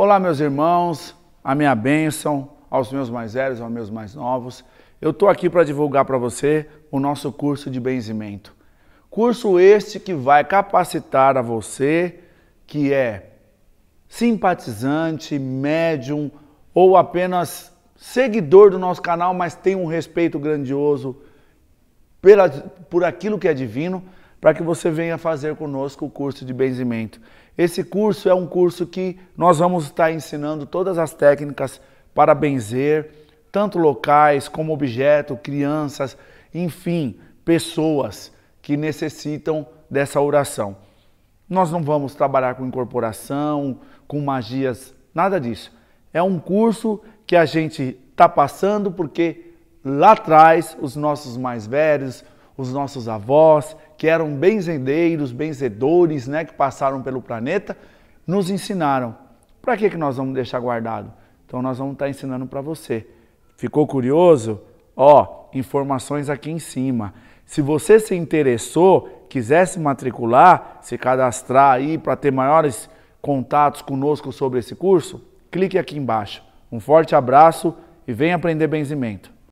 Olá, meus irmãos, a minha bênção aos meus mais velhos, aos meus mais novos. Eu estou aqui para divulgar para você o nosso curso de benzimento. Curso este que vai capacitar a você que é simpatizante, médium ou apenas seguidor do nosso canal, mas tem um respeito grandioso pela, por aquilo que é divino, para que você venha fazer conosco o curso de benzimento. Esse curso é um curso que nós vamos estar ensinando todas as técnicas para benzer, tanto locais como objeto, crianças, enfim, pessoas que necessitam dessa oração. Nós não vamos trabalhar com incorporação, com magias, nada disso. É um curso que a gente está passando porque lá atrás os nossos mais velhos, os nossos avós, que eram benzendeiros, benzedores, né, que passaram pelo planeta, nos ensinaram. Para que, que nós vamos deixar guardado? Então nós vamos estar tá ensinando para você. Ficou curioso? Ó, informações aqui em cima. Se você se interessou, quiser se matricular, se cadastrar aí para ter maiores contatos conosco sobre esse curso, clique aqui embaixo. Um forte abraço e venha aprender benzimento.